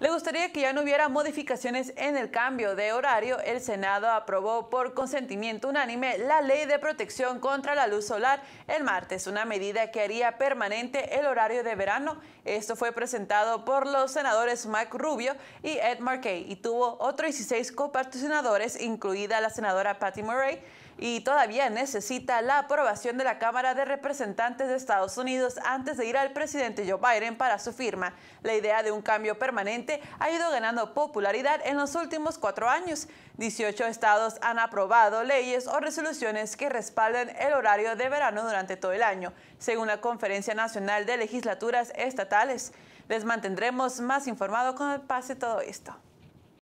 Le gustaría que ya no hubiera modificaciones en el cambio de horario. El Senado aprobó por consentimiento unánime la ley de protección contra la luz solar el martes, una medida que haría permanente el horario de verano. Esto fue presentado por los senadores Mike Rubio y Ed Markey y tuvo otros 16 coparticionadores, incluida la senadora Patty Murray y todavía necesita la aprobación de la Cámara de Representantes de Estados Unidos antes de ir al presidente Joe Biden para su firma. La idea de un cambio permanente ha ido ganando popularidad en los últimos cuatro años. 18 estados han aprobado leyes o resoluciones que respaldan el horario de verano durante todo el año, según la Conferencia Nacional de Legislaturas Estatales. Les mantendremos más informado cuando pase todo esto.